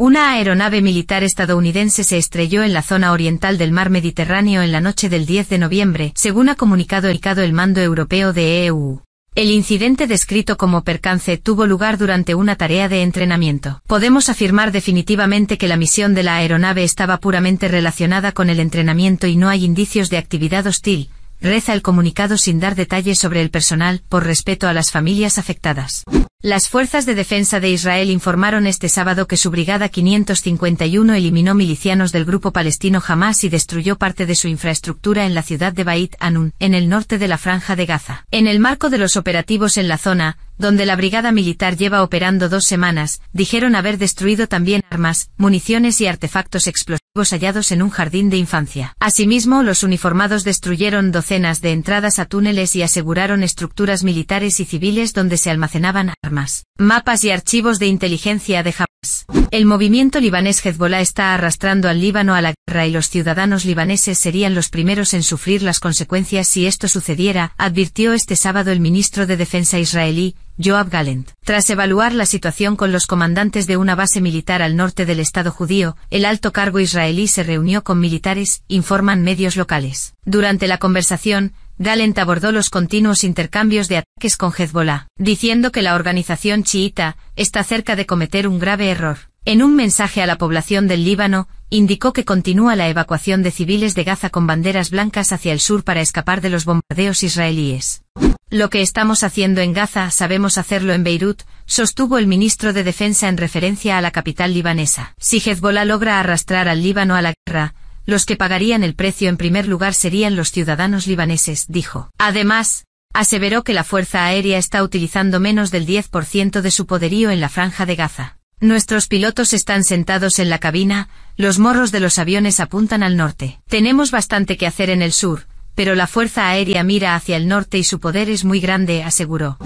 Una aeronave militar estadounidense se estrelló en la zona oriental del mar Mediterráneo en la noche del 10 de noviembre, según ha comunicado el mando europeo de EU. El incidente descrito como percance tuvo lugar durante una tarea de entrenamiento. Podemos afirmar definitivamente que la misión de la aeronave estaba puramente relacionada con el entrenamiento y no hay indicios de actividad hostil, reza el comunicado sin dar detalles sobre el personal, por respeto a las familias afectadas. Las fuerzas de defensa de Israel informaron este sábado que su brigada 551 eliminó milicianos del grupo palestino Hamas y destruyó parte de su infraestructura en la ciudad de Bait Anun, en el norte de la franja de Gaza. En el marco de los operativos en la zona, donde la brigada militar lleva operando dos semanas, dijeron haber destruido también armas, municiones y artefactos explosivos hallados en un jardín de infancia. Asimismo, los uniformados destruyeron docenas de entradas a túneles y aseguraron estructuras militares y civiles donde se almacenaban armas, mapas y archivos de inteligencia de Hamas. El movimiento libanés Hezbollah está arrastrando al Líbano a la guerra y los ciudadanos libaneses serían los primeros en sufrir las consecuencias si esto sucediera, advirtió este sábado el ministro de Defensa israelí, Joab Gallant. Tras evaluar la situación con los comandantes de una base militar al norte del Estado judío, el alto cargo israelí se reunió con militares, informan medios locales. Durante la conversación, Galent abordó los continuos intercambios de ataques con Hezbollah, diciendo que la organización chiita está cerca de cometer un grave error. En un mensaje a la población del Líbano, indicó que continúa la evacuación de civiles de Gaza con banderas blancas hacia el sur para escapar de los bombardeos israelíes. Lo que estamos haciendo en Gaza sabemos hacerlo en Beirut, sostuvo el ministro de Defensa en referencia a la capital libanesa. Si Hezbollah logra arrastrar al Líbano a la guerra, los que pagarían el precio en primer lugar serían los ciudadanos libaneses, dijo. Además, aseveró que la Fuerza Aérea está utilizando menos del 10% de su poderío en la franja de Gaza. Nuestros pilotos están sentados en la cabina, los morros de los aviones apuntan al norte. Tenemos bastante que hacer en el sur, pero la Fuerza Aérea mira hacia el norte y su poder es muy grande, aseguró.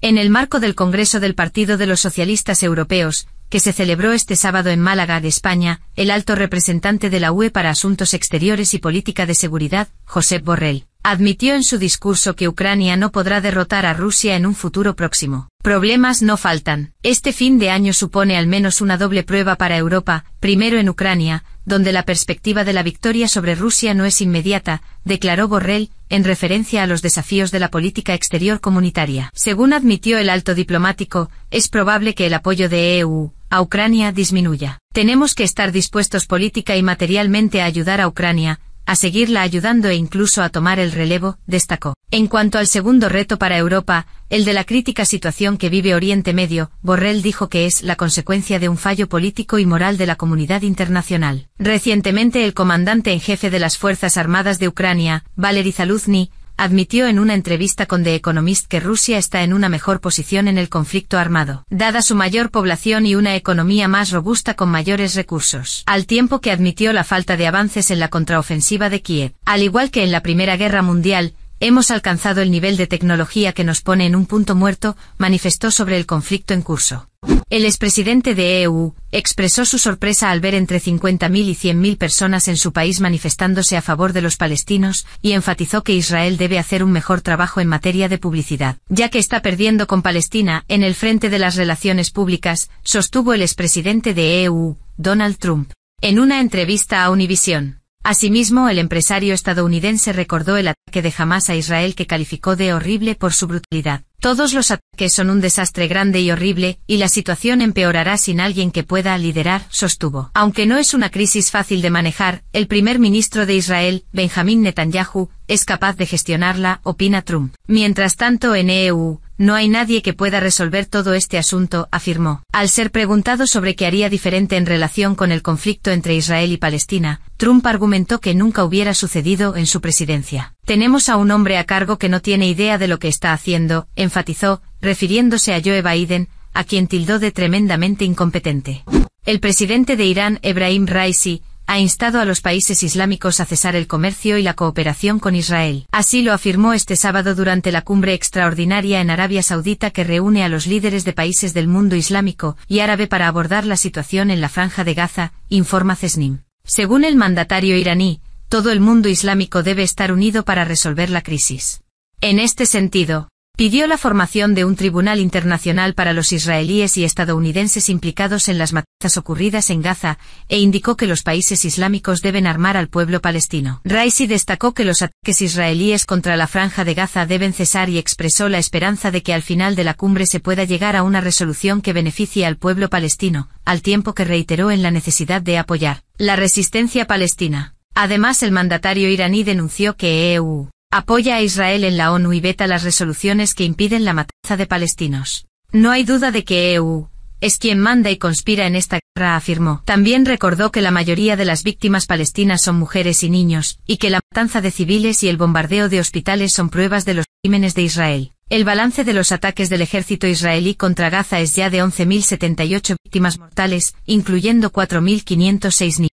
En el marco del Congreso del Partido de los Socialistas Europeos, que se celebró este sábado en Málaga, de España, el alto representante de la UE para Asuntos Exteriores y Política de Seguridad, Josep Borrell, admitió en su discurso que Ucrania no podrá derrotar a Rusia en un futuro próximo. Problemas no faltan. Este fin de año supone al menos una doble prueba para Europa, primero en Ucrania, donde la perspectiva de la victoria sobre Rusia no es inmediata, declaró Borrell, en referencia a los desafíos de la política exterior comunitaria. Según admitió el alto diplomático, es probable que el apoyo de EU a Ucrania disminuya. Tenemos que estar dispuestos política y materialmente a ayudar a Ucrania, a seguirla ayudando e incluso a tomar el relevo, destacó. En cuanto al segundo reto para Europa, el de la crítica situación que vive Oriente Medio, Borrell dijo que es la consecuencia de un fallo político y moral de la comunidad internacional. Recientemente el comandante en jefe de las Fuerzas Armadas de Ucrania, Valery Zaluzny, admitió en una entrevista con The Economist que Rusia está en una mejor posición en el conflicto armado, dada su mayor población y una economía más robusta con mayores recursos, al tiempo que admitió la falta de avances en la contraofensiva de Kiev. Al igual que en la Primera Guerra Mundial, hemos alcanzado el nivel de tecnología que nos pone en un punto muerto, manifestó sobre el conflicto en curso. El expresidente de EU expresó su sorpresa al ver entre 50.000 y 100.000 personas en su país manifestándose a favor de los palestinos y enfatizó que Israel debe hacer un mejor trabajo en materia de publicidad, ya que está perdiendo con Palestina en el frente de las relaciones públicas, sostuvo el expresidente de EU, Donald Trump, en una entrevista a Univision. Asimismo, el empresario estadounidense recordó el ataque de Hamas a Israel que calificó de horrible por su brutalidad. Todos los ataques son un desastre grande y horrible, y la situación empeorará sin alguien que pueda liderar, sostuvo. Aunque no es una crisis fácil de manejar, el primer ministro de Israel, Benjamin Netanyahu, es capaz de gestionarla, opina Trump. Mientras tanto en EU, no hay nadie que pueda resolver todo este asunto, afirmó. Al ser preguntado sobre qué haría diferente en relación con el conflicto entre Israel y Palestina, Trump argumentó que nunca hubiera sucedido en su presidencia. Tenemos a un hombre a cargo que no tiene idea de lo que está haciendo, enfatizó, refiriéndose a Joe Biden, a quien tildó de tremendamente incompetente. El presidente de Irán, Ebrahim Raisi, ha instado a los países islámicos a cesar el comercio y la cooperación con Israel. Así lo afirmó este sábado durante la cumbre extraordinaria en Arabia Saudita que reúne a los líderes de países del mundo islámico y árabe para abordar la situación en la franja de Gaza, informa CESNIM. Según el mandatario iraní, todo el mundo islámico debe estar unido para resolver la crisis. En este sentido, pidió la formación de un tribunal internacional para los israelíes y estadounidenses implicados en las matanzas ocurridas en Gaza e indicó que los países islámicos deben armar al pueblo palestino. Raisi destacó que los ataques israelíes contra la franja de Gaza deben cesar y expresó la esperanza de que al final de la cumbre se pueda llegar a una resolución que beneficie al pueblo palestino, al tiempo que reiteró en la necesidad de apoyar la resistencia palestina. Además, el mandatario iraní denunció que EU Apoya a Israel en la ONU y veta las resoluciones que impiden la matanza de palestinos. No hay duda de que EU es quien manda y conspira en esta guerra, afirmó. También recordó que la mayoría de las víctimas palestinas son mujeres y niños, y que la matanza de civiles y el bombardeo de hospitales son pruebas de los crímenes de Israel. El balance de los ataques del ejército israelí contra Gaza es ya de 11.078 víctimas mortales, incluyendo 4.506 niños.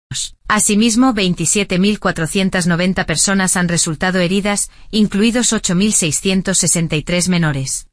Asimismo, 27.490 personas han resultado heridas, incluidos 8.663 menores.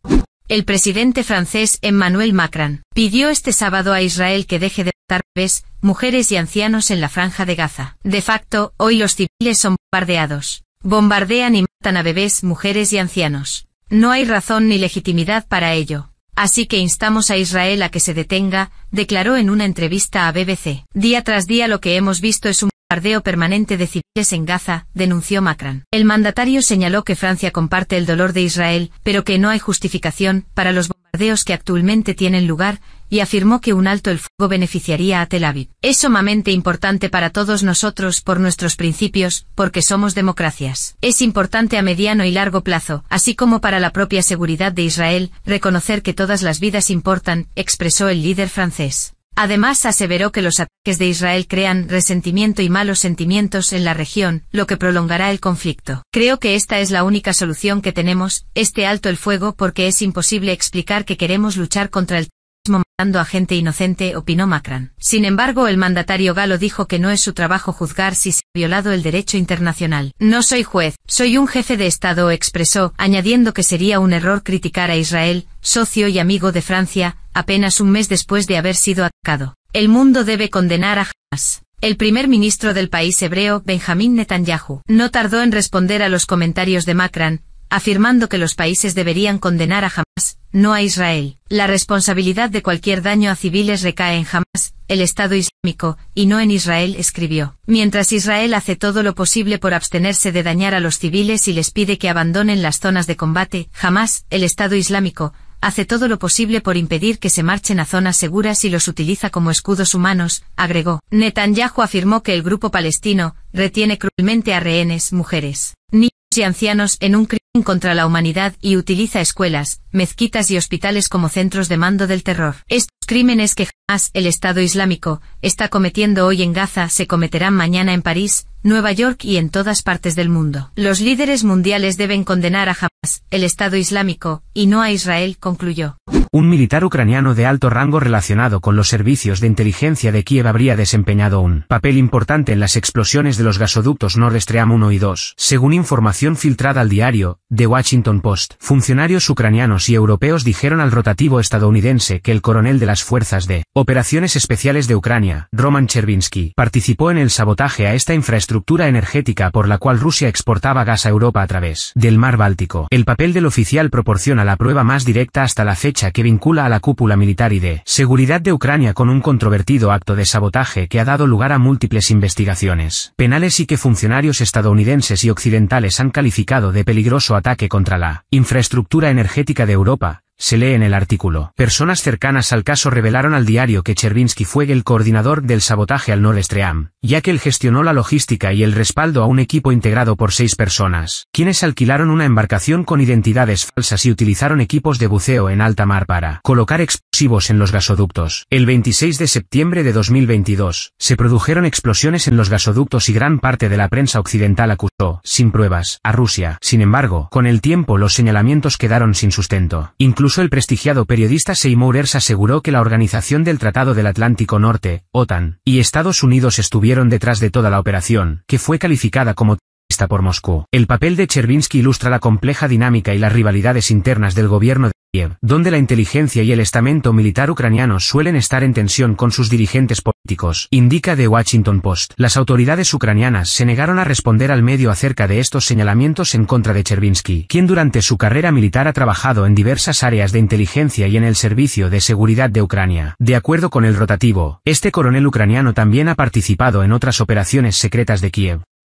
El presidente francés Emmanuel Macron pidió este sábado a Israel que deje de matar bebés, mujeres y ancianos en la franja de Gaza. De facto, hoy los civiles son bombardeados. Bombardean y matan a bebés, mujeres y ancianos. No hay razón ni legitimidad para ello. Así que instamos a Israel a que se detenga, declaró en una entrevista a BBC. Día tras día lo que hemos visto es un bombardeo permanente de civiles en Gaza, denunció Macron. El mandatario señaló que Francia comparte el dolor de Israel, pero que no hay justificación para los bombardeos que actualmente tienen lugar y afirmó que un alto el fuego beneficiaría a Tel Aviv. Es sumamente importante para todos nosotros por nuestros principios, porque somos democracias. Es importante a mediano y largo plazo, así como para la propia seguridad de Israel, reconocer que todas las vidas importan, expresó el líder francés. Además aseveró que los ataques de Israel crean resentimiento y malos sentimientos en la región, lo que prolongará el conflicto. Creo que esta es la única solución que tenemos, este alto el fuego porque es imposible explicar que queremos luchar contra el matando a gente inocente, opinó Macron. Sin embargo, el mandatario galo dijo que no es su trabajo juzgar si se ha violado el derecho internacional. No soy juez, soy un jefe de Estado, expresó, añadiendo que sería un error criticar a Israel, socio y amigo de Francia, apenas un mes después de haber sido atacado. El mundo debe condenar a Hamas. El primer ministro del país hebreo, Benjamín Netanyahu, no tardó en responder a los comentarios de Macron, afirmando que los países deberían condenar a Hamas, no a Israel. La responsabilidad de cualquier daño a civiles recae en Hamas, el Estado Islámico, y no en Israel, escribió. Mientras Israel hace todo lo posible por abstenerse de dañar a los civiles y les pide que abandonen las zonas de combate, Hamas, el Estado Islámico, hace todo lo posible por impedir que se marchen a zonas seguras y los utiliza como escudos humanos, agregó. Netanyahu afirmó que el grupo palestino retiene cruelmente a rehenes mujeres y ancianos en un crimen contra la humanidad y utiliza escuelas, mezquitas y hospitales como centros de mando del terror. Estos crímenes que jamás el Estado Islámico está cometiendo hoy en Gaza se cometerán mañana en París, Nueva York y en todas partes del mundo. Los líderes mundiales deben condenar a jamás el Estado Islámico y no a Israel, concluyó un militar ucraniano de alto rango relacionado con los servicios de inteligencia de Kiev habría desempeñado un papel importante en las explosiones de los gasoductos Nord Stream 1 y 2, según información filtrada al diario The Washington Post. Funcionarios ucranianos y europeos dijeron al rotativo estadounidense que el coronel de las fuerzas de operaciones especiales de Ucrania, Roman Chervinsky, participó en el sabotaje a esta infraestructura energética por la cual Rusia exportaba gas a Europa a través del mar Báltico. El papel del oficial proporciona la prueba más directa hasta la fecha que vincula a la cúpula militar y de seguridad de Ucrania con un controvertido acto de sabotaje que ha dado lugar a múltiples investigaciones penales y que funcionarios estadounidenses y occidentales han calificado de peligroso ataque contra la infraestructura energética de Europa, se lee en el artículo. Personas cercanas al caso revelaron al diario que Chervinsky fue el coordinador del sabotaje al Nord Stream, ya que él gestionó la logística y el respaldo a un equipo integrado por seis personas, quienes alquilaron una embarcación con identidades falsas y utilizaron equipos de buceo en alta mar para colocar explosivos en los gasoductos. El 26 de septiembre de 2022, se produjeron explosiones en los gasoductos y gran parte de la prensa occidental acusó, sin pruebas, a Rusia. Sin embargo, con el tiempo los señalamientos quedaron sin sustento. Incluso Incluso el prestigiado periodista Seymour Ers aseguró que la Organización del Tratado del Atlántico Norte, OTAN, y Estados Unidos estuvieron detrás de toda la operación, que fue calificada como terrorista por Moscú. El papel de Chervinsky ilustra la compleja dinámica y las rivalidades internas del gobierno de donde la inteligencia y el estamento militar ucraniano suelen estar en tensión con sus dirigentes políticos, indica The Washington Post. Las autoridades ucranianas se negaron a responder al medio acerca de estos señalamientos en contra de Chervinsky, quien durante su carrera militar ha trabajado en diversas áreas de inteligencia y en el servicio de seguridad de Ucrania. De acuerdo con el rotativo, este coronel ucraniano también ha participado en otras operaciones secretas de Kiev.